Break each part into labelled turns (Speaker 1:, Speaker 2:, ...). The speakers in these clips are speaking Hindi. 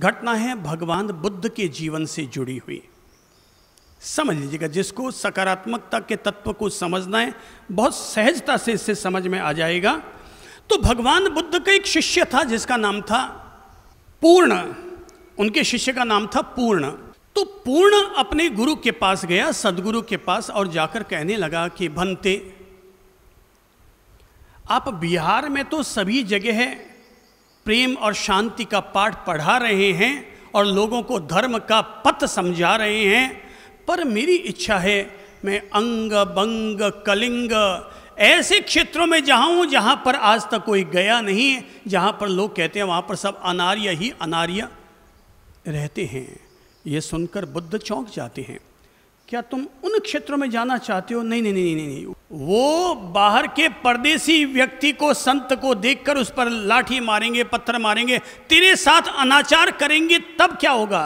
Speaker 1: घटना है भगवान बुद्ध के जीवन से जुड़ी हुई समझ लीजिएगा जिसको सकारात्मकता के तत्व को समझना है बहुत सहजता से इससे समझ में आ जाएगा तो भगवान बुद्ध का एक शिष्य था जिसका नाम था पूर्ण उनके शिष्य का नाम था पूर्ण तो पूर्ण अपने गुरु के पास गया सदगुरु के पास और जाकर कहने लगा कि भंते आप बिहार में तो सभी जगह है प्रेम और शांति का पाठ पढ़ा रहे हैं और लोगों को धर्म का पथ समझा रहे हैं पर मेरी इच्छा है मैं अंग बंग कलिंग ऐसे क्षेत्रों में जाऊँ जहाँ पर आज तक कोई गया नहीं जहाँ पर लोग कहते हैं वहाँ पर सब अनार्य ही अनार्य रहते हैं ये सुनकर बुद्ध चौंक जाते हैं क्या तुम उन क्षेत्रों में जाना चाहते हो नहीं नहीं नहीं नहीं नहीं वो बाहर के परदेसी व्यक्ति को संत को देखकर उस पर लाठी मारेंगे पत्थर मारेंगे तेरे साथ अनाचार करेंगे तब क्या होगा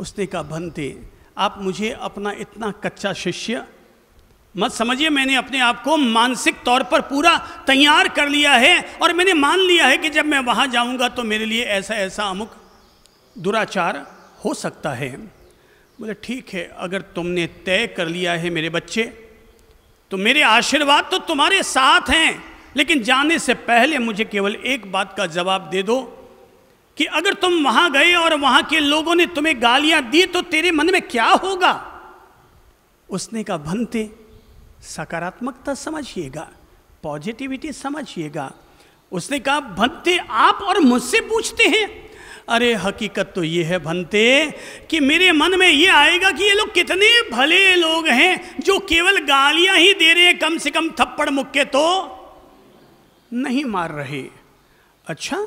Speaker 1: उसने कहा भंते आप मुझे अपना इतना कच्चा शिष्य मत समझिए मैंने अपने आप को मानसिक तौर पर पूरा तैयार कर लिया है और मैंने मान लिया है कि जब मैं वहाँ जाऊँगा तो मेरे लिए ऐसा ऐसा अमुक दुराचार हो सकता है बोले ठीक है अगर तुमने तय कर लिया है मेरे बच्चे तो मेरे आशीर्वाद तो तुम्हारे साथ हैं लेकिन जाने से पहले मुझे केवल एक बात का जवाब दे दो कि अगर तुम वहां गए और वहां के लोगों ने तुम्हें गालियां दी तो तेरे मन में क्या होगा उसने कहा भंते सकारात्मकता समझिएगा पॉजिटिविटी समझिएगा उसने कहा भंते आप और मुझसे पूछते हैं अरे हकीकत तो ये है भनते कि मेरे मन में ये आएगा कि ये लोग कितने भले लोग हैं जो केवल गालियां ही दे रहे हैं कम से कम थप्पड़ मुक्के तो नहीं मार रहे अच्छा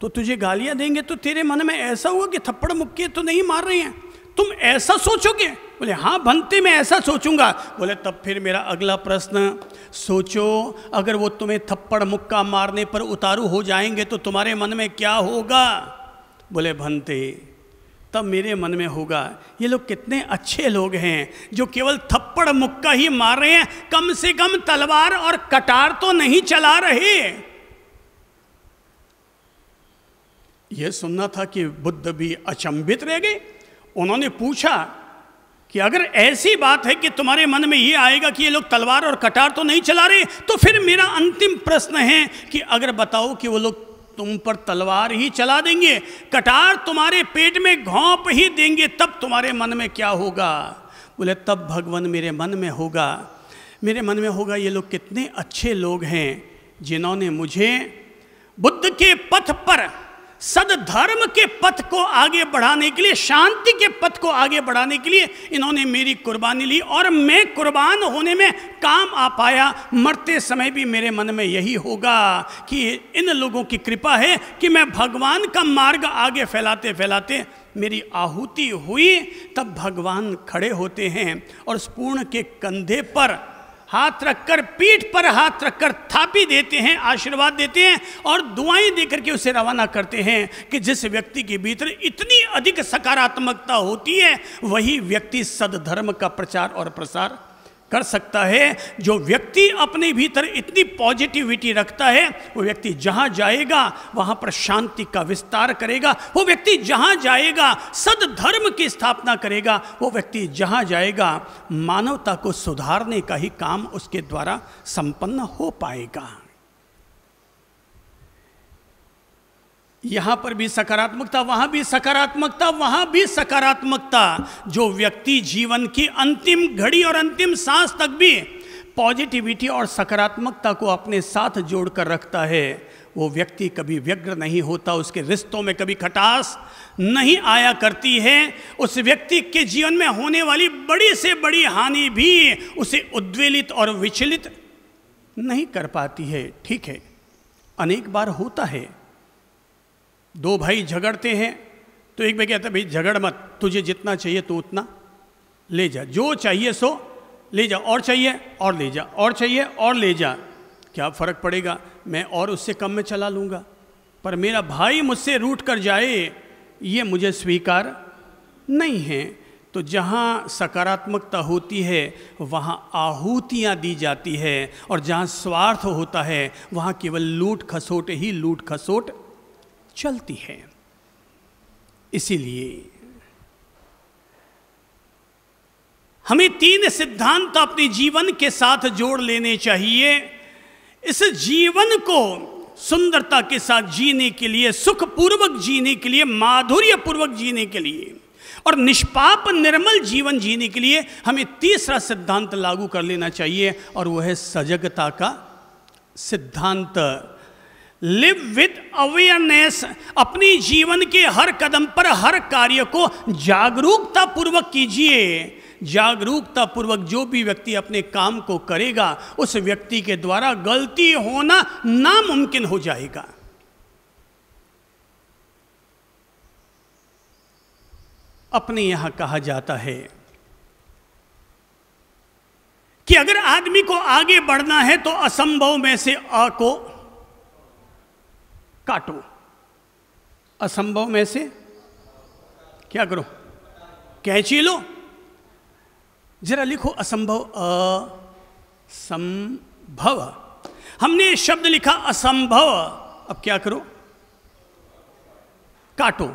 Speaker 1: तो तुझे गालियां देंगे तो तेरे मन में ऐसा हुआ कि थप्पड़ मुक्के तो नहीं मार रहे हैं तुम ऐसा सोचोगे बोले हाँ भनते मैं ऐसा सोचूंगा बोले तब फिर मेरा अगला प्रश्न सोचो अगर वो तुम्हें थप्पड़ मुक्का मारने पर उतारू हो जाएंगे तो तुम्हारे मन में क्या होगा बोले भंते तब मेरे मन में होगा ये लोग कितने अच्छे लोग हैं जो केवल थप्पड़ मुक्का ही मार रहे हैं कम से कम तलवार और कटार तो नहीं चला रहे यह सुनना था कि बुद्ध भी अचंभित रह गए उन्होंने पूछा कि अगर ऐसी बात है कि तुम्हारे मन में ये आएगा कि ये लोग तलवार और कटार तो नहीं चला रहे तो फिर मेरा अंतिम प्रश्न है कि अगर बताओ कि वो लोग तुम पर तलवार ही चला देंगे कटार तुम्हारे पेट में घोंप ही देंगे तब तुम्हारे मन में क्या होगा बोले तब भगवान मेरे मन में होगा मेरे मन में होगा ये लोग कितने अच्छे लोग हैं जिन्होंने मुझे बुद्ध के पथ पर सदधर्म के पथ को आगे बढ़ाने के लिए शांति के पथ को आगे बढ़ाने के लिए इन्होंने मेरी कुर्बानी ली और मैं कुर्बान होने में काम आ पाया मरते समय भी मेरे मन में यही होगा कि इन लोगों की कृपा है कि मैं भगवान का मार्ग आगे फैलाते फैलाते मेरी आहुति हुई तब भगवान खड़े होते हैं और उस पूर्ण के कंधे पर हाथ रखकर पीठ पर हाथ रखकर थापी देते हैं आशीर्वाद देते हैं और दुआएं देकर के उसे रवाना करते हैं कि जिस व्यक्ति के भीतर इतनी अधिक सकारात्मकता होती है वही व्यक्ति सदधर्म का प्रचार और प्रसार कर सकता है जो व्यक्ति अपने भीतर इतनी पॉजिटिविटी रखता है वो व्यक्ति जहाँ जाएगा वहाँ पर शांति का विस्तार करेगा वो व्यक्ति जहाँ जाएगा सदधर्म की स्थापना करेगा वो व्यक्ति जहाँ जाएगा मानवता को सुधारने का ही काम उसके द्वारा संपन्न हो पाएगा यहां पर भी सकारात्मकता वहां भी सकारात्मकता वहां भी सकारात्मकता जो व्यक्ति जीवन की अंतिम घड़ी और अंतिम सांस तक भी पॉजिटिविटी और सकारात्मकता को अपने साथ जोड़कर रखता है वो व्यक्ति कभी व्यग्र नहीं होता उसके रिश्तों में कभी खटास नहीं आया करती है उस व्यक्ति के जीवन में होने वाली बड़ी से बड़ी हानि भी उसे उद्वेलित और विचलित नहीं कर पाती है ठीक है अनेक बार होता है दो भाई झगड़ते हैं तो एक भाई कहता भाई झगड़ मत तुझे जितना चाहिए तो उतना ले जा जो चाहिए सो ले जा और चाहिए और ले जा और चाहिए और ले जा क्या फ़र्क पड़ेगा मैं और उससे कम में चला लूँगा पर मेरा भाई मुझसे रूट कर जाए ये मुझे स्वीकार नहीं है तो जहाँ सकारात्मकता होती है वहाँ आहूतियाँ दी जाती है और जहाँ स्वार्थ होता है वहाँ केवल लूट खसोट ही लूट खसोट चलती है इसीलिए हमें तीन सिद्धांत अपने जीवन के साथ जोड़ लेने चाहिए इस जीवन को सुंदरता के साथ जीने के लिए सुखपूर्वक जीने के लिए माधुर्यपूर्वक जीने के लिए और निष्पाप निर्मल जीवन जीने के लिए हमें तीसरा सिद्धांत लागू कर लेना चाहिए और वह है सजगता का सिद्धांत लिव विद अवेयरनेस अपनी जीवन के हर कदम पर हर कार्य को जागरूकता पूर्वक कीजिए जागरूकता पूर्वक जो भी व्यक्ति अपने काम को करेगा उस व्यक्ति के द्वारा गलती होना नामुमकिन हो जाएगा अपने यहां कहा जाता है कि अगर आदमी को आगे बढ़ना है तो असंभव में से अ को काटो असंभव में से क्या करो कैची लो जरा लिखो असंभव असंभव हमने शब्द लिखा असंभव अब क्या करो काटो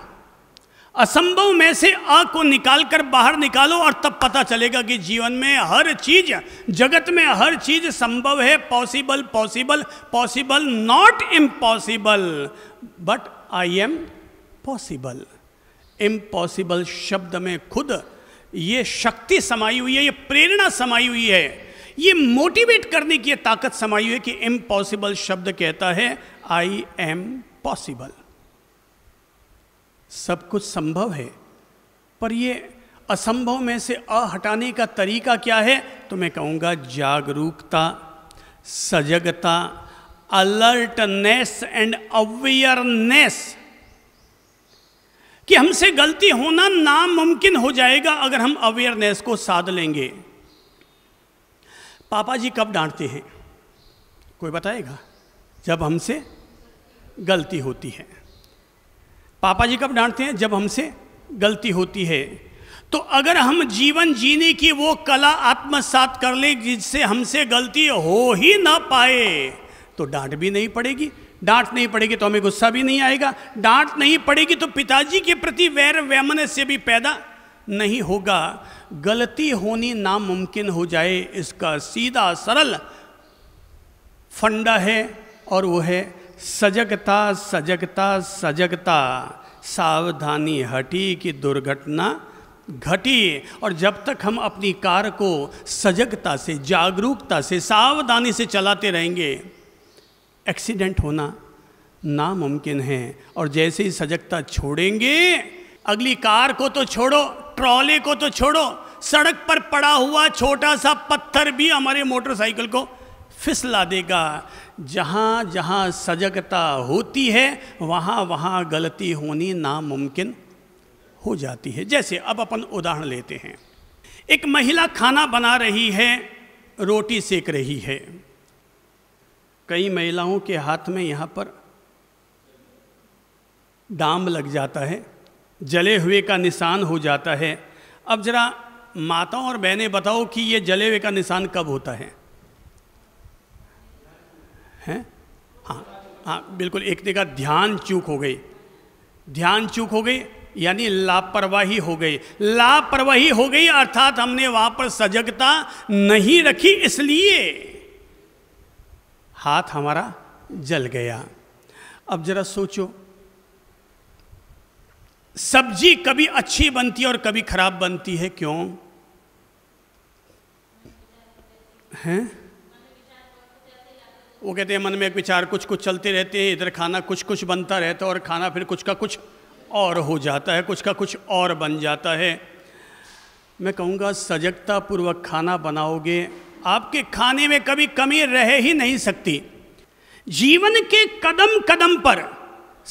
Speaker 1: असंभव में से अ को निकाल कर बाहर निकालो और तब पता चलेगा कि जीवन में हर चीज जगत में हर चीज संभव है possible possible possible not impossible but I am possible impossible शब्द में खुद ये शक्ति समाई हुई है ये प्रेरणा समाई हुई है ये मोटिवेट करने की ताकत समाई हुई है कि इम्पॉसिबल शब्द कहता है आई एम पॉसिबल सब कुछ संभव है पर ये असंभव में से अ हटाने का तरीका क्या है तो मैं कहूँगा जागरूकता सजगता अलर्टनेस एंड अवेयरनेस कि हमसे गलती होना नामुमकिन हो जाएगा अगर हम अवेयरनेस को साध लेंगे पापा जी कब डांटते हैं कोई बताएगा जब हमसे गलती होती है पापा जी कब डांटते हैं जब हमसे गलती होती है तो अगर हम जीवन जीने की वो कला आत्मसात कर ले जिससे हमसे गलती हो ही ना पाए तो डांट भी नहीं पड़ेगी डांट नहीं पड़ेगी तो हमें गुस्सा भी नहीं आएगा डांट नहीं पड़ेगी तो पिताजी के प्रति वैर वैमन से भी पैदा नहीं होगा गलती होनी नामुमकिन हो जाए इसका सीधा सरल फंडा है और वो है सजगता सजगता सजगता सावधानी हटी कि दुर्घटना घटी और जब तक हम अपनी कार को सजगता से जागरूकता से सावधानी से चलाते रहेंगे एक्सीडेंट होना नामुमकिन है और जैसे ही सजगता छोड़ेंगे अगली कार को तो छोड़ो ट्रॉले को तो छोड़ो सड़क पर पड़ा हुआ छोटा सा पत्थर भी हमारे मोटरसाइकिल को फिसला देगा जहाँ जहाँ सजगता होती है वहाँ वहाँ गलती होनी नामुमकिन हो जाती है जैसे अब अपन उदाहरण लेते हैं एक महिला खाना बना रही है रोटी सेक रही है कई महिलाओं के हाथ में यहाँ पर दाम लग जाता है जले हुए का निशान हो जाता है अब ज़रा माताओं और बहनें बताओ कि ये जले हुए का निशान कब होता है हैं हाँ हाँ बिल्कुल एक ने कहा ध्यान चूक हो गई ध्यान चूक हो गई यानी लापरवाही हो गई लापरवाही हो गई अर्थात हमने वहां पर सजगता नहीं रखी इसलिए हाथ हमारा जल गया अब जरा सोचो सब्जी कभी अच्छी बनती है और कभी खराब बनती है क्यों हैं वो कहते हैं मन में एक विचार कुछ कुछ चलते रहते हैं इधर खाना कुछ कुछ बनता रहता है और खाना फिर कुछ का कुछ और हो जाता है कुछ का कुछ और बन जाता है मैं कहूँगा सजगता पूर्वक खाना बनाओगे आपके खाने में कभी कमी रह ही नहीं सकती जीवन के कदम कदम पर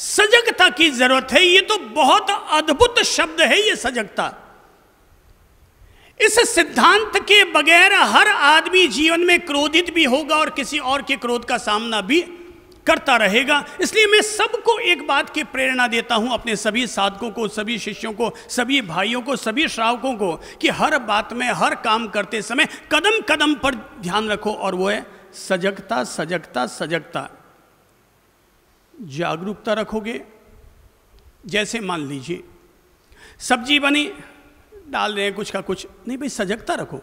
Speaker 1: सजगता की जरूरत है ये तो बहुत अद्भुत शब्द है ये सजगता इस सिद्धांत के बगैर हर आदमी जीवन में क्रोधित भी होगा और किसी और के क्रोध का सामना भी करता रहेगा इसलिए मैं सबको एक बात की प्रेरणा देता हूं अपने सभी साधकों को सभी शिष्यों को सभी भाइयों को सभी श्रावकों को कि हर बात में हर काम करते समय कदम कदम पर ध्यान रखो और वो है सजगता सजगता सजगता जागरूकता रखोगे जैसे मान लीजिए सब्जी बनी डाल रहे हैं कुछ का कुछ नहीं भाई सजगता रखो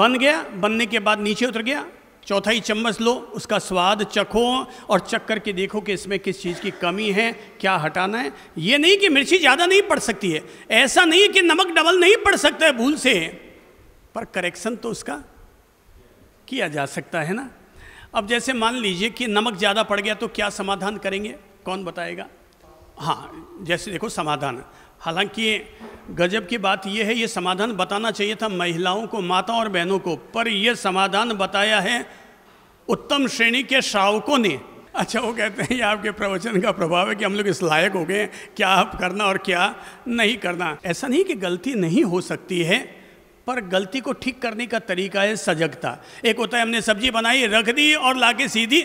Speaker 1: बन गया बनने के बाद नीचे उतर गया चौथाई चम्मच लो उसका स्वाद चखो और चख करके देखो कि इसमें किस चीज़ की कमी है क्या हटाना है ये नहीं कि मिर्ची ज़्यादा नहीं पड़ सकती है ऐसा नहीं कि नमक डबल नहीं पड़ सकता है भूल से पर करेक्शन तो उसका किया जा सकता है ना अब जैसे मान लीजिए कि नमक ज़्यादा पड़ गया तो क्या समाधान करेंगे कौन बताएगा हाँ जैसे देखो समाधान हालांकि गजब की बात यह है ये समाधान बताना चाहिए था महिलाओं को माताओं और बहनों को पर यह समाधान बताया है उत्तम श्रेणी के श्रावकों ने अच्छा वो कहते हैं ये आपके प्रवचन का प्रभाव है कि हम लोग इस लायक हो गए क्या आप करना और क्या नहीं करना ऐसा नहीं कि गलती नहीं हो सकती है पर गलती को ठीक करने का तरीका है सजगता एक होता है हमने सब्जी बनाई रख दी और लाके सीधी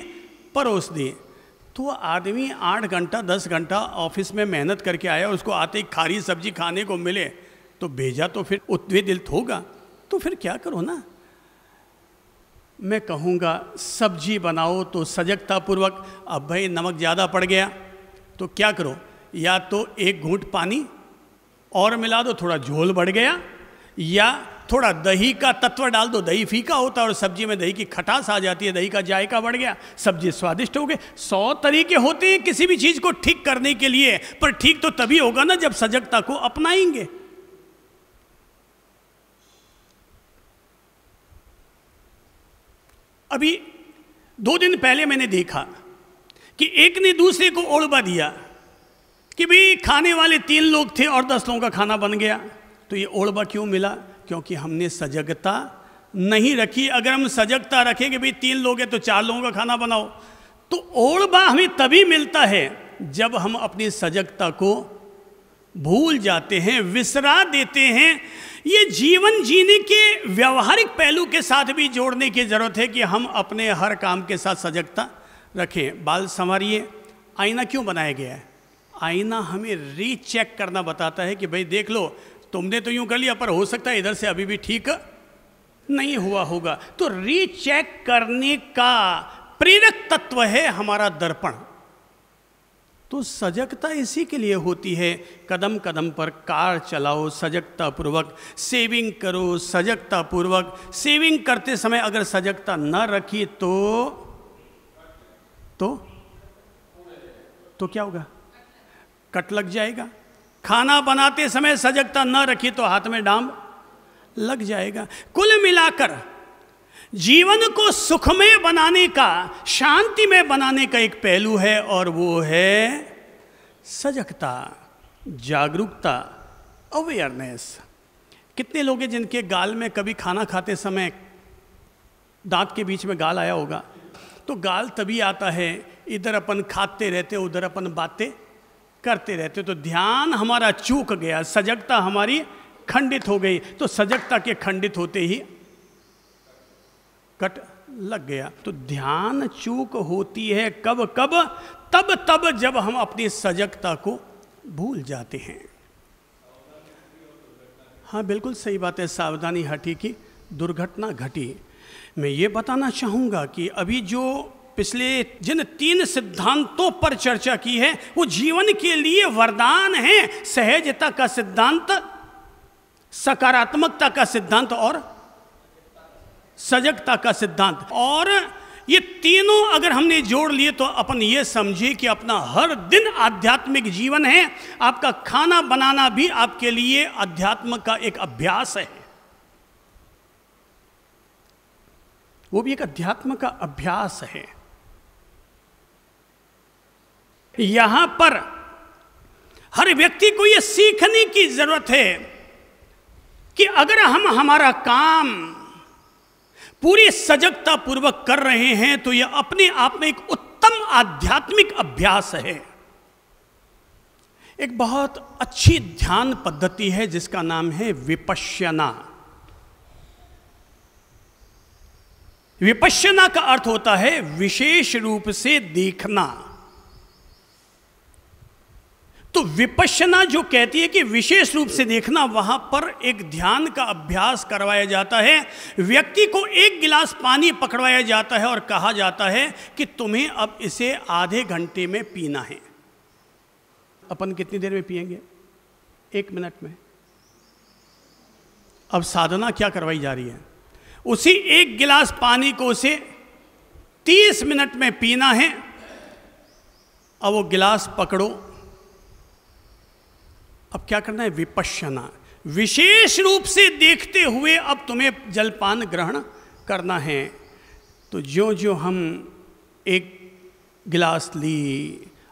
Speaker 1: परोस दी तो आदमी आठ घंटा दस घंटा ऑफिस में मेहनत करके आया उसको आते ही खारी सब्जी खाने को मिले तो भेजा तो फिर दिल होगा तो फिर क्या करो ना मैं कहूँगा सब्जी बनाओ तो सजगतापूर्वक अब भाई नमक ज़्यादा पड़ गया तो क्या करो या तो एक घूंट पानी और मिला दो थोड़ा झोल बढ़ गया या थोड़ा दही का तत्व डाल दो दही फीका होता है और सब्जी में दही की खटास आ जाती है दही का जायका बढ़ गया सब्जी स्वादिष्ट हो गई सौ तरीके होते हैं किसी भी चीज़ को ठीक करने के लिए पर ठीक तो तभी होगा ना जब सजगता को अपनाएंगे अभी दो दिन पहले मैंने देखा कि एक ने दूसरे को ओड़बा दिया कि भाई खाने वाले तीन लोग थे और दस लोगों का खाना बन गया तो ये ओड़बा क्यों मिला क्योंकि हमने सजगता नहीं रखी अगर हम सजगता रखेंगे भी तीन लोग हैं तो चार लोगों का खाना बनाओ तो ओड़बा हमें तभी मिलता है जब हम अपनी सजगता को भूल जाते हैं विसरा देते हैं ये जीवन जीने के व्यवहारिक पहलू के साथ भी जोड़ने की ज़रूरत है कि हम अपने हर काम के साथ सजगता रखें बाल संवारिए आईना क्यों बनाया गया है आईना हमें रीचेक करना बताता है कि भाई देख लो तुमने तो यूं कर लिया पर हो सकता है इधर से अभी भी ठीक नहीं हुआ होगा तो रीचेक करने का प्रेरक तत्व है हमारा दर्पण तो सजगता इसी के लिए होती है कदम कदम पर कार चलाओ सजगता पूर्वक सेविंग करो सजगता पूर्वक सेविंग करते समय अगर सजगता न रखी तो तो तो क्या होगा कट लग जाएगा खाना बनाते समय सजगता न रखी तो हाथ में डाम लग जाएगा कुल मिलाकर जीवन को सुखमय बनाने का शांति में बनाने का एक पहलू है और वो है सजगता जागरूकता अवेयरनेस कितने लोग हैं जिनके गाल में कभी खाना खाते समय दांत के बीच में गाल आया होगा तो गाल तभी आता है इधर अपन खाते रहते उधर अपन बातें करते रहते तो ध्यान हमारा चूक गया सजगता हमारी खंडित हो गई तो सजगता के खंडित होते ही कट लग गया तो ध्यान चूक होती है कब कब तब तब जब हम अपनी सजगता को भूल जाते हैं हाँ बिल्कुल सही बात है सावधानी हटी की दुर्घटना घटी मैं ये बताना चाहूँगा कि अभी जो पिछले जिन तीन सिद्धांतों पर चर्चा की है वो जीवन के लिए वरदान है सहजता का सिद्धांत सकारात्मकता का सिद्धांत और सजगता का सिद्धांत और ये तीनों अगर हमने जोड़ लिए तो अपन ये समझिए कि अपना हर दिन आध्यात्मिक जीवन है आपका खाना बनाना भी आपके लिए अध्यात्म का एक अभ्यास है वो भी एक अध्यात्म का अभ्यास है यहां पर हर व्यक्ति को यह सीखने की ज़रूरत है कि अगर हम हमारा काम पूरी सजगता पूर्वक कर रहे हैं तो यह अपने आप में एक उत्तम आध्यात्मिक अभ्यास है एक बहुत अच्छी ध्यान पद्धति है जिसका नाम है विपश्यना विपश्यना का अर्थ होता है विशेष रूप से देखना तो विपश्यना जो कहती है कि विशेष रूप से देखना वहाँ पर एक ध्यान का अभ्यास करवाया जाता है व्यक्ति को एक गिलास पानी पकड़वाया जाता है और कहा जाता है कि तुम्हें अब इसे आधे घंटे में पीना है अपन कितनी देर में पियेंगे एक मिनट में अब साधना क्या करवाई जा रही है उसी एक गिलास पानी को उसे तीस मिनट में पीना है अब वो गिलास पकड़ो अब क्या करना है विपश्यना विशेष रूप से देखते हुए अब तुम्हें जलपान ग्रहण करना है तो जो जो हम एक गिलास ली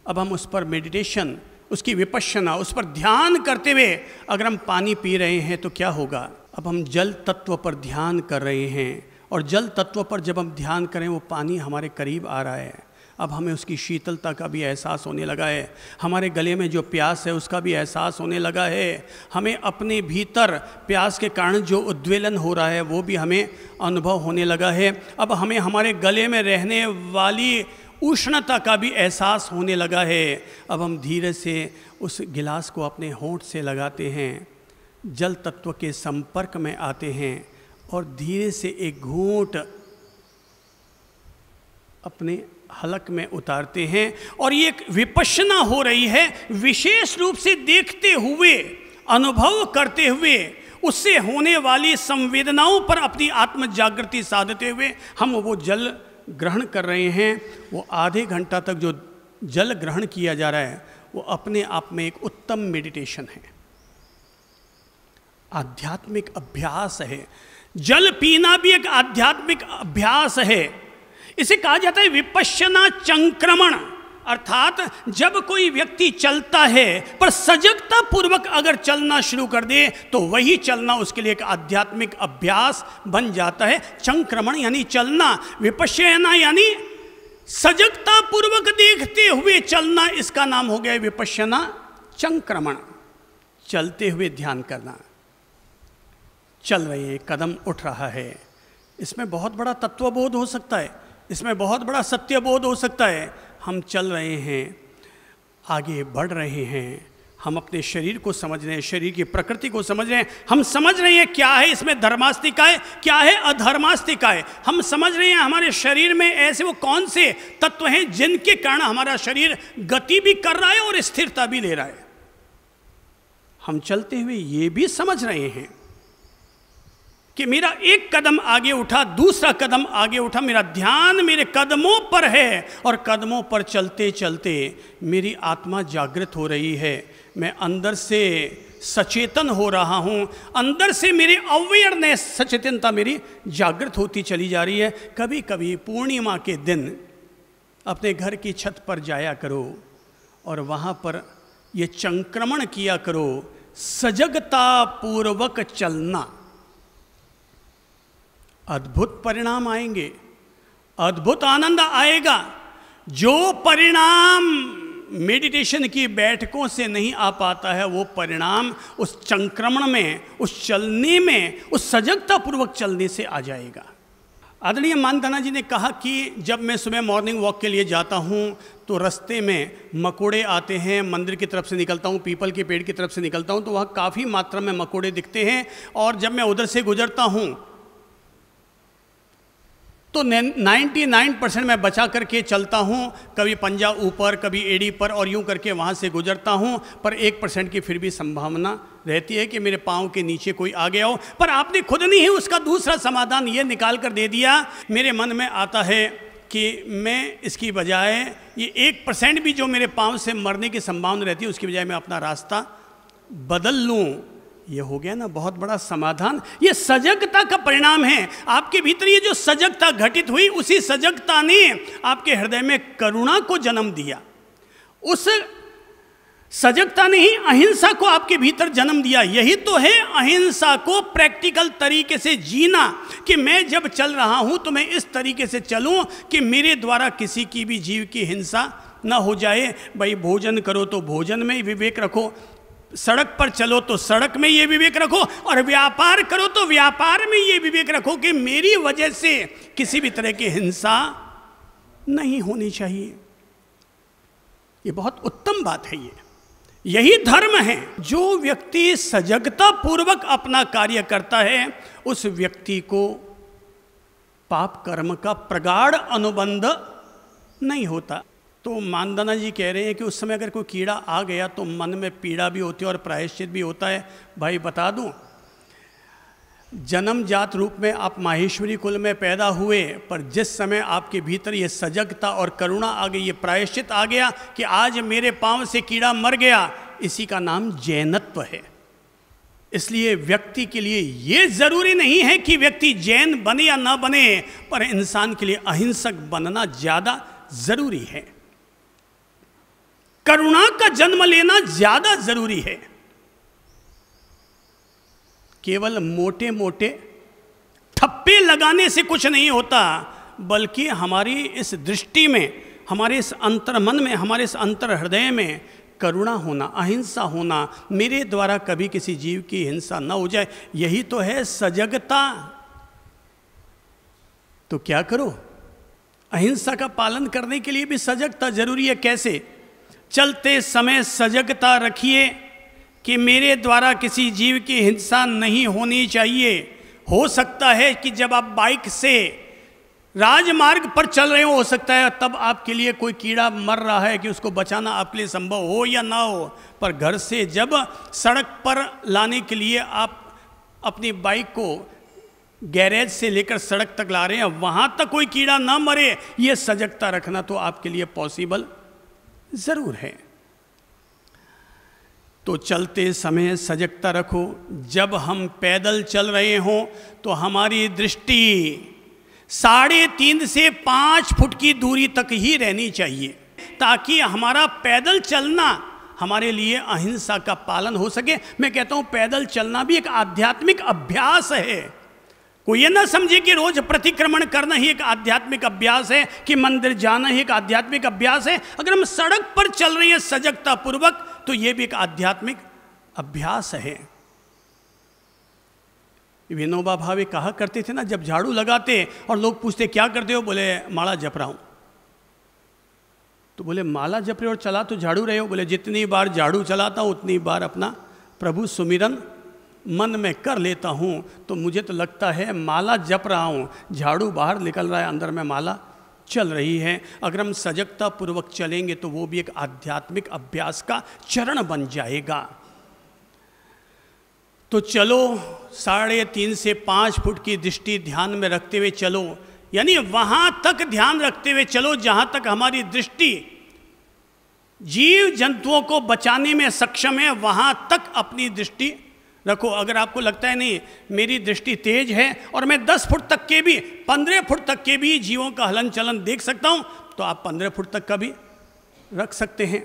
Speaker 1: अब हम उस पर मेडिटेशन उसकी विपश्यना उस पर ध्यान करते हुए अगर हम पानी पी रहे हैं तो क्या होगा अब हम जल तत्व पर ध्यान कर रहे हैं और जल तत्व पर जब हम ध्यान करें वो पानी हमारे करीब आ रहा है अब हमें उसकी शीतलता का भी एहसास होने लगा है हमारे गले में जो प्यास है उसका भी एहसास होने लगा है हमें अपने भीतर प्यास के कारण जो उद्वेलन हो रहा है वो भी हमें अनुभव होने लगा है अब हमें हमारे गले में रहने वाली उष्णता का भी एहसास होने लगा है अब हम धीरे से उस गिलास को अपने होंठ से लगाते हैं जल तत्व के संपर्क में आते हैं और धीरे से एक घूंट अपने हलक में उतारते हैं और ये एक विपशना हो रही है विशेष रूप से देखते हुए अनुभव करते हुए उससे होने वाली संवेदनाओं पर अपनी आत्म जागृति साधते हुए हम वो जल ग्रहण कर रहे हैं वो आधे घंटा तक जो जल ग्रहण किया जा रहा है वो अपने आप में एक उत्तम मेडिटेशन है आध्यात्मिक अभ्यास है जल पीना भी एक आध्यात्मिक अभ्यास है इसे कहा जाता है विपश्यना चंक्रमण अर्थात जब कोई व्यक्ति चलता है पर सजगता पूर्वक अगर चलना शुरू कर दे तो वही चलना उसके लिए एक आध्यात्मिक अभ्यास बन जाता है चंक्रमण यानी चलना विपश्यना यानी सजगता पूर्वक देखते हुए चलना इसका नाम हो गया विपश्यना चंक्रमण चलते हुए ध्यान करना चल रहे कदम उठ रहा है इसमें बहुत बड़ा तत्वबोध हो सकता है इसमें बहुत बड़ा सत्य बोध हो सकता है हम चल रहे हैं आगे बढ़ रहे हैं हम अपने शरीर को समझ रहे हैं शरीर की प्रकृति को समझ रहे हैं हम समझ रहे हैं क्या है इसमें धर्मास्तिकाए है क्या है अधर्मास्तिकाए है हम समझ रहे हैं हमारे शरीर में ऐसे वो कौन से तत्व हैं जिनके कारण हमारा शरीर गति भी कर रहा है और स्थिरता भी ले रहा है हम चलते हुए ये भी समझ रहे हैं कि मेरा एक कदम आगे उठा दूसरा कदम आगे उठा मेरा ध्यान मेरे कदमों पर है और कदमों पर चलते चलते मेरी आत्मा जागृत हो रही है मैं अंदर से सचेतन हो रहा हूँ अंदर से मेरी अवेयरनेस सचेतनता मेरी जागृत होती चली जा रही है कभी कभी पूर्णिमा के दिन अपने घर की छत पर जाया करो और वहाँ पर ये चंक्रमण किया करो सजगता पूर्वक चलना अद्भुत परिणाम आएंगे अद्भुत आनंद आएगा जो परिणाम मेडिटेशन की बैठकों से नहीं आ पाता है वो परिणाम उस संक्रमण में उस चलने में उस सजगता पूर्वक चलने से आ जाएगा आदरणीय मानधना जी ने कहा कि जब मैं सुबह मॉर्निंग वॉक के लिए जाता हूँ तो रास्ते में मकोड़े आते हैं मंदिर की तरफ से निकलता हूँ पीपल के पेड़ की तरफ से निकलता हूँ तो वहाँ काफ़ी मात्रा में मकोड़े दिखते हैं और जब मैं उधर से गुजरता हूँ तो 99 परसेंट मैं बचा करके चलता हूँ कभी पंजा ऊपर कभी एडी पर और यूं करके वहाँ से गुजरता हूँ पर एक परसेंट की फिर भी संभावना रहती है कि मेरे पाँव के नीचे कोई आ गया हो पर आपने खुद नहीं ही उसका दूसरा समाधान ये निकाल कर दे दिया मेरे मन में आता है कि मैं इसकी बजाय ये एक परसेंट भी जो मेरे पाँव से मरने की संभावना रहती है उसकी बजाय मैं अपना रास्ता बदल लूँ ये हो गया ना बहुत बड़ा समाधान ये सजगता का परिणाम है आपके भीतर ये जो सजगता घटित हुई उसी सजगता ने आपके हृदय में करुणा को जन्म दिया उस सजगता ने ही अहिंसा को आपके भीतर जन्म दिया यही तो है अहिंसा को प्रैक्टिकल तरीके से जीना कि मैं जब चल रहा हूं तो मैं इस तरीके से चलूं कि मेरे द्वारा किसी की भी जीव की हिंसा ना हो जाए भाई भोजन करो तो भोजन में विवेक रखो सड़क पर चलो तो सड़क में ये विवेक रखो और व्यापार करो तो व्यापार में ये विवेक रखो कि मेरी वजह से किसी भी तरह की हिंसा नहीं होनी चाहिए ये बहुत उत्तम बात है ये यही धर्म है जो व्यक्ति सजगता पूर्वक अपना कार्य करता है उस व्यक्ति को पाप कर्म का प्रगाढ़ अनुबंध नहीं होता तो मानदाना जी कह रहे हैं कि उस समय अगर कोई कीड़ा आ गया तो मन में पीड़ा भी होती है और प्रायश्चित भी होता है भाई बता दूं जात रूप में आप माहेश्वरी कुल में पैदा हुए पर जिस समय आपके भीतर ये सजगता और करुणा आ गई ये प्रायश्चित आ गया कि आज मेरे पांव से कीड़ा मर गया इसी का नाम जैनत्व है इसलिए व्यक्ति के लिए ये ज़रूरी नहीं है कि व्यक्ति जैन बने या ना बने पर इंसान के लिए अहिंसक बनना ज़्यादा ज़रूरी है करुणा का जन्म लेना ज्यादा जरूरी है केवल मोटे मोटे ठप्पे लगाने से कुछ नहीं होता बल्कि हमारी इस दृष्टि में हमारे इस अंतर मन में हमारे इस अंतर हृदय में करुणा होना अहिंसा होना मेरे द्वारा कभी किसी जीव की हिंसा न हो जाए यही तो है सजगता तो क्या करो अहिंसा का पालन करने के लिए भी सजगता जरूरी है कैसे चलते समय सजगता रखिए कि मेरे द्वारा किसी जीव की हिंसा नहीं होनी चाहिए हो सकता है कि जब आप बाइक से राजमार्ग पर चल रहे हो हो सकता है तब आपके लिए कोई कीड़ा मर रहा है कि उसको बचाना आपके लिए संभव हो या ना हो पर घर से जब सड़क पर लाने के लिए आप अपनी बाइक को गैरेज से लेकर सड़क तक ला रहे हैं वहाँ तक कोई कीड़ा ना मरे ये सजगता रखना तो आपके लिए पॉसिबल ज़रूर है तो चलते समय सजगता रखो जब हम पैदल चल रहे हों तो हमारी दृष्टि साढ़े तीन से पाँच फुट की दूरी तक ही रहनी चाहिए ताकि हमारा पैदल चलना हमारे लिए अहिंसा का पालन हो सके मैं कहता हूँ पैदल चलना भी एक आध्यात्मिक अभ्यास है वो ये ना समझे कि रोज प्रतिक्रमण करना ही एक आध्यात्मिक अभ्यास है कि मंदिर जाना ही एक आध्यात्मिक अभ्यास है अगर हम सड़क पर चल रहे हैं सजगता पूर्वक तो ये भी एक आध्यात्मिक अभ्यास है विनोबा भावे कहा करते थे ना जब झाड़ू लगाते और लोग पूछते क्या करते हो बोले माला जप रहा हूं तो बोले माला जप रहे और चला तो झाड़ू रहे हो बोले जितनी बार झाड़ू चलाता हूं उतनी बार अपना प्रभु सुमिरन मन में कर लेता हूँ तो मुझे तो लगता है माला जप रहा हूँ झाड़ू बाहर निकल रहा है अंदर में माला चल रही है अगर हम सजगता पूर्वक चलेंगे तो वो भी एक आध्यात्मिक अभ्यास का चरण बन जाएगा तो चलो साढ़े तीन से पाँच फुट की दृष्टि ध्यान में रखते हुए चलो यानी वहाँ तक ध्यान रखते हुए चलो जहाँ तक हमारी दृष्टि जीव जंतुओं को बचाने में सक्षम है वहाँ तक अपनी दृष्टि रखो अगर आपको लगता है नहीं मेरी दृष्टि तेज है और मैं दस फुट तक के भी पंद्रह फुट तक के भी जीवों का हलन चलन देख सकता हूं तो आप पंद्रह फुट तक का भी रख सकते हैं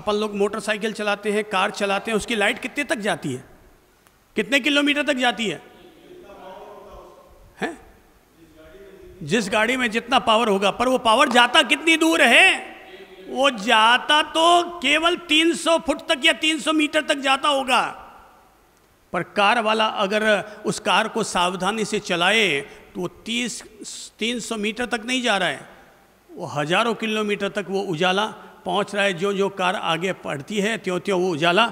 Speaker 1: अपन लोग मोटरसाइकिल चलाते हैं कार चलाते हैं उसकी लाइट कितने तक जाती है कितने किलोमीटर तक जाती है हैं जिस गाड़ी में जितना पावर होगा पर वो पावर जाता कितनी दूर है वो जाता तो केवल 300 फुट तक या 300 मीटर तक जाता होगा पर कार वाला अगर उस कार को सावधानी से चलाए तो वो तीस तीन सौ मीटर तक नहीं जा रहा है वो हजारों किलोमीटर तक वो उजाला पहुंच रहा है जो जो कार आगे बढ़ती है त्यों त्यों वो उजाला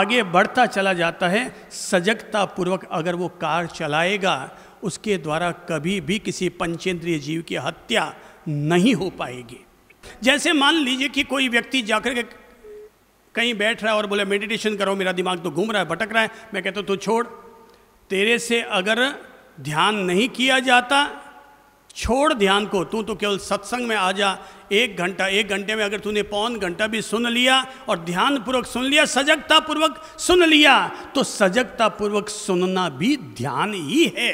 Speaker 1: आगे बढ़ता चला जाता है सजगता पूर्वक अगर वो कार चलाएगा उसके द्वारा कभी भी किसी पंचेंद्रीय जीव की हत्या नहीं हो पाएगी जैसे मान लीजिए कि कोई व्यक्ति जाकर के कहीं बैठ रहा है और बोले मेडिटेशन करो मेरा दिमाग तो घूम रहा है भटक रहा है मैं कहता हूँ तो छोड़ तेरे से अगर ध्यान नहीं किया जाता छोड़ ध्यान को तू तो केवल सत्संग में आ जा एक घंटा एक घंटे में अगर तूने पौन घंटा भी सुन लिया और ध्यानपूर्वक सुन लिया सजगतापूर्वक सुन लिया तो सजगतापूर्वक सुनना भी ध्यान ही है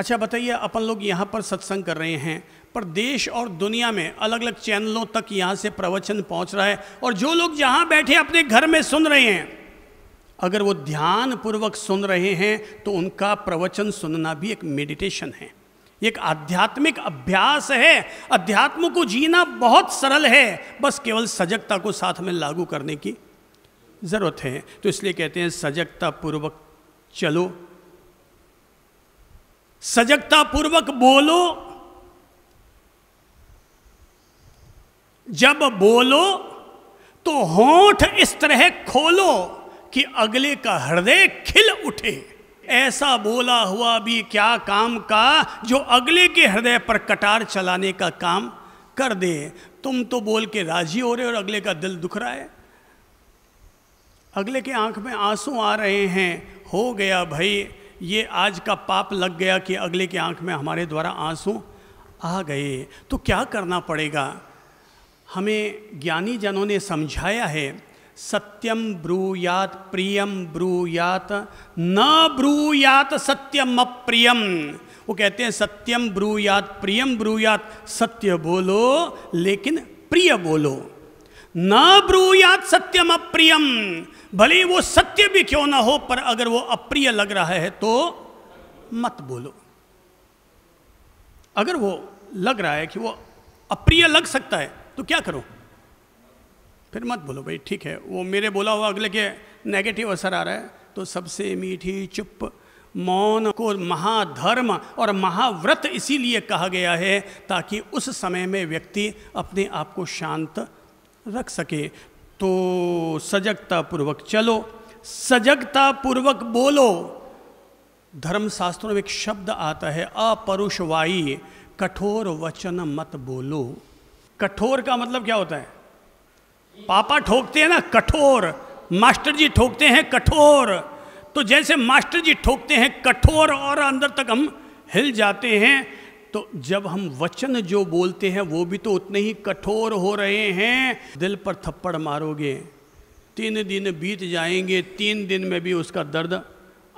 Speaker 1: अच्छा बताइए अपन लोग यहाँ पर सत्संग कर रहे हैं पर देश और दुनिया में अलग अलग चैनलों तक यहाँ से प्रवचन पहुँच रहा है और जो लोग जहाँ बैठे अपने घर में सुन रहे हैं अगर वो ध्यान पूर्वक सुन रहे हैं तो उनका प्रवचन सुनना भी एक मेडिटेशन है एक आध्यात्मिक अभ्यास है अध्यात्म को जीना बहुत सरल है बस केवल सजगता को साथ में लागू करने की ज़रूरत है तो इसलिए कहते हैं सजगता पूर्वक चलो सजगता पूर्वक बोलो जब बोलो तो होठ इस तरह खोलो कि अगले का हृदय खिल उठे ऐसा बोला हुआ भी क्या काम का जो अगले के हृदय पर कटार चलाने का काम कर दे तुम तो बोल के राजी हो रहे और अगले का दिल दुख रहा है अगले के आंख में आंसू आ रहे हैं हो गया भाई ये आज का पाप लग गया कि अगले की आंख में हमारे द्वारा आंसू आ गए तो क्या करना पड़ेगा हमें ज्ञानी जनों ने समझाया है सत्यम ब्रूयात प्रियम ब्रूयात न ब्रूयात सत्यम अप्रियम वो कहते हैं सत्यम ब्रूयात प्रियम ब्रूयात सत्य बोलो लेकिन प्रिय बोलो न ब्रूयात सत्यम अप्रियम भले वो सत्य भी क्यों ना हो पर अगर वो अप्रिय लग रहा है तो मत बोलो अगर वो लग रहा है कि वो अप्रिय लग सकता है तो क्या करो फिर मत बोलो भाई ठीक है वो मेरे बोला हुआ अगले के नेगेटिव असर आ रहा है तो सबसे मीठी चुप मौन को महाधर्म और महाव्रत इसीलिए कहा गया है ताकि उस समय में व्यक्ति अपने आप को शांत रख सके तो सजगता पूर्वक चलो सजगता पूर्वक बोलो धर्मशास्त्रों में एक शब्द आता है अपरुषवाई कठोर वचन मत बोलो कठोर का मतलब क्या होता है पापा ठोकते हैं ना कठोर मास्टर जी ठोकते हैं कठोर तो जैसे मास्टर जी ठोकते हैं कठोर और अंदर तक हम हिल जाते हैं तो जब हम वचन जो बोलते हैं वो भी तो उतने ही कठोर हो रहे हैं दिल पर थप्पड़ मारोगे तीन दिन बीत जाएंगे तीन दिन में भी उसका दर्द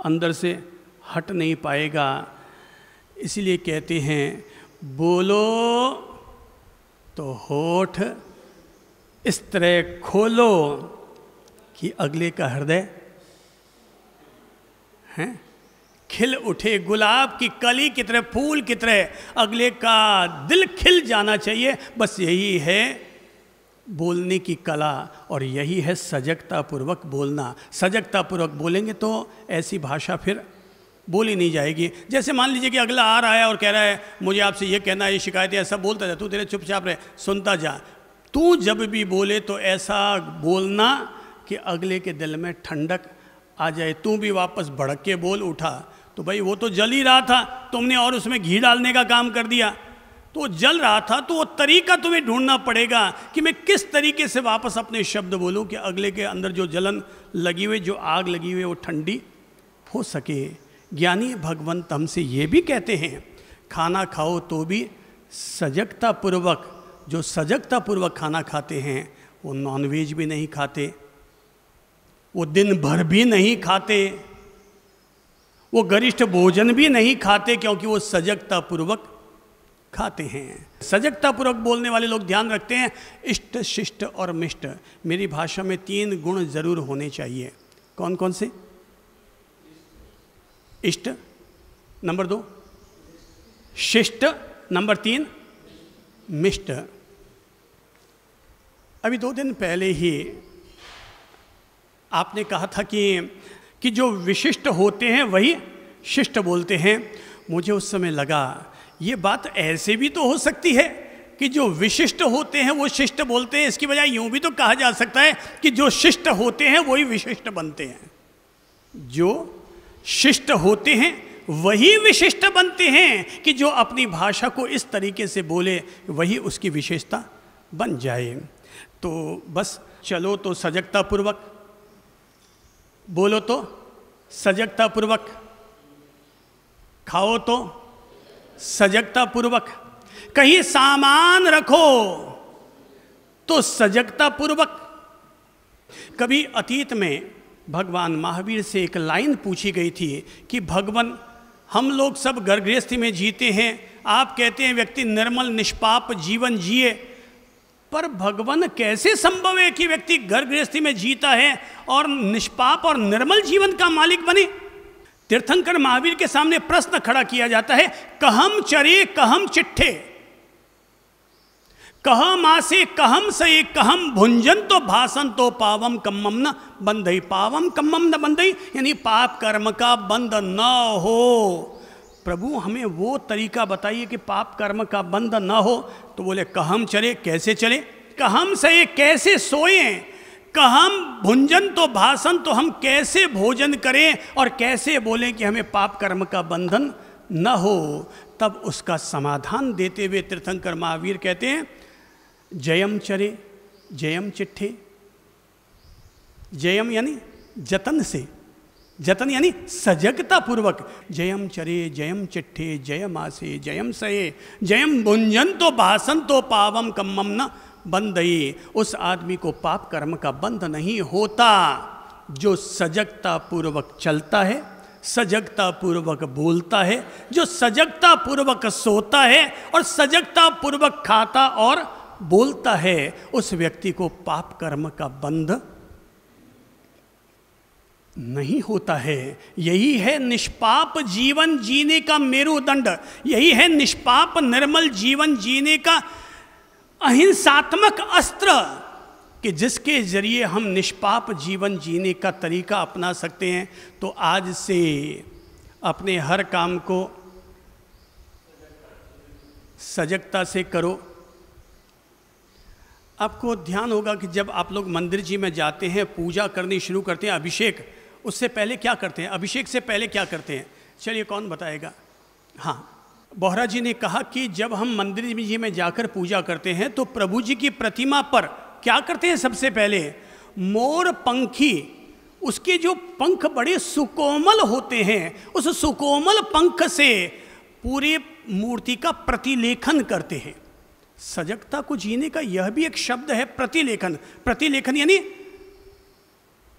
Speaker 1: अंदर से हट नहीं पाएगा इसलिए कहते हैं बोलो तो होठ इस तरह खोलो कि अगले का हृदय हैं खिल उठे गुलाब की कली की तरह फूल की तरह अगले का दिल खिल जाना चाहिए बस यही है बोलने की कला और यही है सजगता पूर्वक बोलना सजगता पूर्वक बोलेंगे तो ऐसी भाषा फिर बोली नहीं जाएगी जैसे मान लीजिए कि अगला आ रहा है और कह रहा है मुझे आपसे ये कहना है ये शिकायत है ऐसा बोलता जा तू तेरे चुपचाप रहे सुनता जा तू जब भी बोले तो ऐसा बोलना कि अगले के दिल में ठंडक आ जाए तू भी वापस भड़क के बोल उठा तो भाई वो तो जल ही रहा था तुमने और उसमें घी डालने का काम कर दिया तो जल रहा था तो वो तरीका तुम्हें ढूंढना पड़ेगा कि मैं किस तरीके से वापस अपने शब्द बोलूं कि अगले के अंदर जो जलन लगी हुई जो आग लगी हुई वो ठंडी हो सके ज्ञानी भगवंत हमसे ये भी कहते हैं खाना खाओ तो भी सजगता पूर्वक जो सजगता पूर्वक खाना खाते हैं वो नॉनवेज भी नहीं खाते वो दिन भर भी नहीं खाते वो गरिष्ठ भोजन भी नहीं खाते क्योंकि वो सजगतापूर्वक खाते हैं सजगतापूर्वक बोलने वाले लोग ध्यान रखते हैं इष्ट शिष्ट और मिष्ट मेरी भाषा में तीन गुण जरूर होने चाहिए कौन कौन से इष्ट नंबर दो शिष्ट नंबर तीन मिष्ट अभी दो दिन पहले ही आपने कहा था कि कि जो विशिष्ट होते हैं वही शिष्ट बोलते हैं मुझे उस समय लगा ये बात ऐसे भी तो हो सकती है कि जो विशिष्ट होते हैं वो शिष्ट बोलते हैं इसकी बजाय यूं भी तो कहा जा सकता है कि जो शिष्ट होते हैं वही विशिष्ट बनते हैं जो शिष्ट होते हैं वही विशिष्ट बनते हैं कि जो अपनी भाषा को इस तरीके से बोले वही उसकी विशेषता बन जाए तो बस चलो तो सजगतापूर्वक बोलो तो सजगता पूर्वक खाओ तो सजगता पूर्वक कहीं सामान रखो तो सजगता पूर्वक कभी अतीत में भगवान महावीर से एक लाइन पूछी गई थी कि भगवान हम लोग सब गर्भगृहस्थी में जीते हैं आप कहते हैं व्यक्ति निर्मल निष्पाप जीवन जिए पर भगवान कैसे संभव है कि व्यक्ति घर गृहस्थी में जीता है और निष्पाप और निर्मल जीवन का मालिक बने तीर्थंकर महावीर के सामने प्रश्न खड़ा किया जाता है कहम चरे कहम चिट्ठे कहम आसे कहम सये कहम भुंजन तो भाषण तो पावम कम्मम न बंधई पावम कम्मम न बंधई यानी पाप कर्म का बंध न हो प्रभु हमें वो तरीका बताइए कि पाप कर्म का बंध न हो तो बोले कहम चले कैसे चले कहम सहे कैसे सोए कहम भुंजन तो भाषण तो हम कैसे भोजन करें और कैसे बोलें कि हमें पाप कर्म का बंधन न हो तब उसका समाधान देते हुए तीर्थंकर महावीर कहते हैं जयम चरे जयम चिट्ठे जयम यानी जतन से जतन यानी सजगता पूर्वक जयम चरे जयम चिट्ठे जयम आसे जयम सये जयम भुंजन तो भाषण तो पावम कम्मम न बंदई उस आदमी को पाप कर्म का बंध नहीं होता जो सजगता पूर्वक चलता है सजगता पूर्वक बोलता है जो सजगता पूर्वक सोता है और सजगता पूर्वक खाता और बोलता है उस व्यक्ति को पाप कर्म का बंध नहीं होता है यही है निष्पाप जीवन जीने का मेरुदंड यही है निष्पाप निर्मल जीवन जीने का अहिंसात्मक अस्त्र कि जिसके जरिए हम निष्पाप जीवन जीने का तरीका अपना सकते हैं तो आज से अपने हर काम को सजगता से करो आपको ध्यान होगा कि जब आप लोग मंदिर जी में जाते हैं पूजा करनी शुरू करते हैं अभिषेक उससे पहले क्या करते हैं अभिषेक से पहले क्या करते हैं चलिए कौन बताएगा हाँ बोहरा जी ने कहा कि जब हम मंदिर जी में जाकर पूजा करते हैं तो प्रभु जी की प्रतिमा पर क्या करते हैं सबसे पहले मोर पंखी उसके जो पंख बड़े सुकोमल होते हैं उस सुकोमल पंख से पूरे मूर्ति का प्रतिलेखन करते हैं सजगता को जीने का यह भी एक शब्द है प्रतिलेखन प्रतिलेखन यानी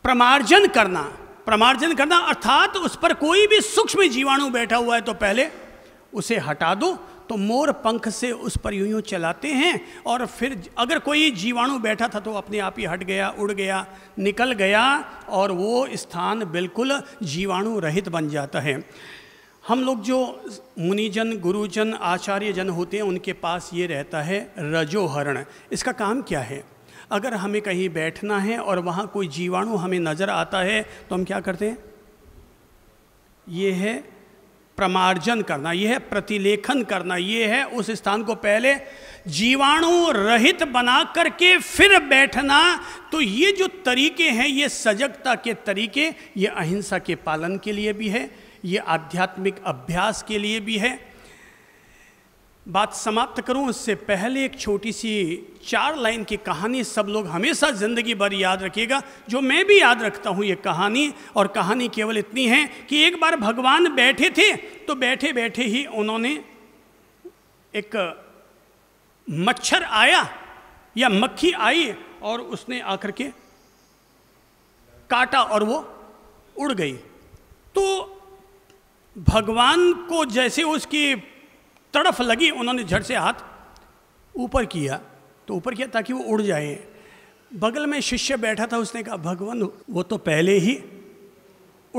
Speaker 1: प्रमार्जन करना प्रमार्जन करना अर्थात उस पर कोई भी सूक्ष्म जीवाणु बैठा हुआ है तो पहले उसे हटा दो तो मोर पंख से उस पर यूं यूं चलाते हैं और फिर अगर कोई जीवाणु बैठा था तो अपने आप ही हट गया उड़ गया निकल गया और वो स्थान बिल्कुल जीवाणु रहित बन जाता है हम लोग जो मुनिजन गुरुजन आचार्य जन होते हैं उनके पास ये रहता है रजोहरण इसका काम क्या है अगर हमें कहीं बैठना है और वहाँ कोई जीवाणु हमें नज़र आता है तो हम क्या करते हैं ये है प्रमार्जन करना यह है प्रतिलेखन करना यह है उस स्थान को पहले जीवाणु रहित बना करके फिर बैठना तो ये जो तरीके हैं ये सजगता के तरीके ये अहिंसा के पालन के लिए भी है ये आध्यात्मिक अभ्यास के लिए भी है बात समाप्त करूं उससे पहले एक छोटी सी चार लाइन की कहानी सब लोग हमेशा ज़िंदगी भर याद रखिएगा जो मैं भी याद रखता हूं ये कहानी और कहानी केवल इतनी है कि एक बार भगवान बैठे थे तो बैठे बैठे ही उन्होंने एक मच्छर आया या मक्खी आई और उसने आकर के काटा और वो उड़ गई तो भगवान को जैसे उसकी तड़फ लगी उन्होंने झट से हाथ ऊपर किया तो ऊपर किया ताकि वो उड़ जाए बगल में शिष्य बैठा था उसने कहा भगवान वो तो पहले ही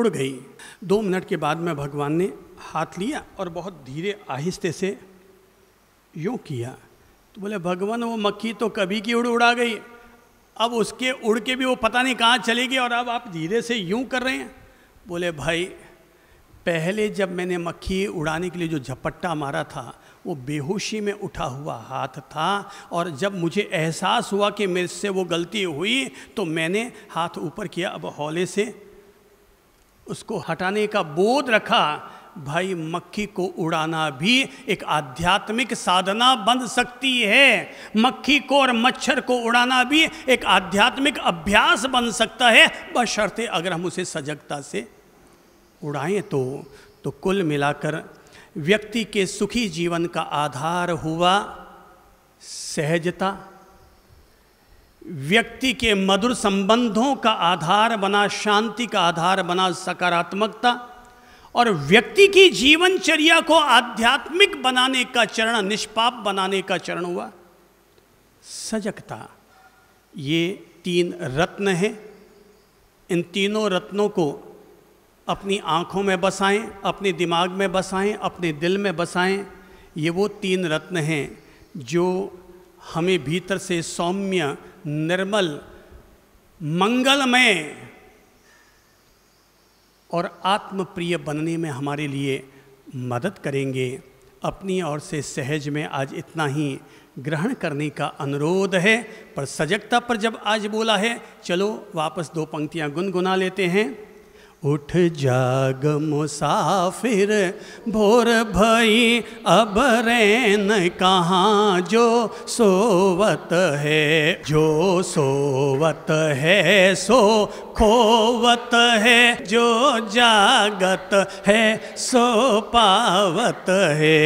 Speaker 1: उड़ गई दो मिनट के बाद में भगवान ने हाथ लिया और बहुत धीरे आहिस्ते से यूँ किया तो बोले भगवान वो मक्खी तो कभी की उड़ उड़ा गई अब उसके उड़ के भी वो पता नहीं कहाँ चलेगी और अब आप धीरे से यूँ कर रहे हैं बोले भाई पहले जब मैंने मक्खी उड़ाने के लिए जो झपट्टा मारा था वो बेहोशी में उठा हुआ हाथ था और जब मुझे एहसास हुआ कि मेरे से वो गलती हुई तो मैंने हाथ ऊपर किया अब हौले से उसको हटाने का बोध रखा भाई मक्खी को उड़ाना भी एक आध्यात्मिक साधना बन सकती है मक्खी को और मच्छर को उड़ाना भी एक आध्यात्मिक अभ्यास बन सकता है बशर्ते अगर हम उसे सजगता से उड़ाएं तो तो कुल मिलाकर व्यक्ति के सुखी जीवन का आधार हुआ सहजता व्यक्ति के मधुर संबंधों का आधार बना शांति का आधार बना सकारात्मकता और व्यक्ति की जीवनचर्या को आध्यात्मिक बनाने का चरण निष्पाप बनाने का चरण हुआ सजगता ये तीन रत्न हैं इन तीनों रत्नों को अपनी आँखों में बसाएं अपने दिमाग में बसाएं अपने दिल में बसाएं ये वो तीन रत्न हैं जो हमें भीतर से सौम्य निर्मल मंगलमय और आत्मप्रिय बनने में हमारे लिए मदद करेंगे अपनी ओर से सहज में आज इतना ही ग्रहण करने का अनुरोध है पर सजगता पर जब आज बोला है चलो वापस दो पंक्तियाँ गुनगुना लेते हैं उठ जाग मुसाफिर भोर भई अब रैन कहाँ जो सोवत है जो सोवत है सो खोवत है जो जागत है सो पावत है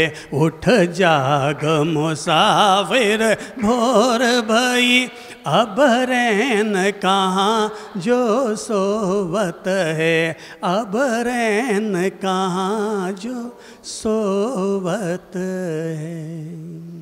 Speaker 1: उठ जाग मुसाफिर भोर भई अब रैन कहाँ जो सोवत है अब रैन कहाँ जो सोवत है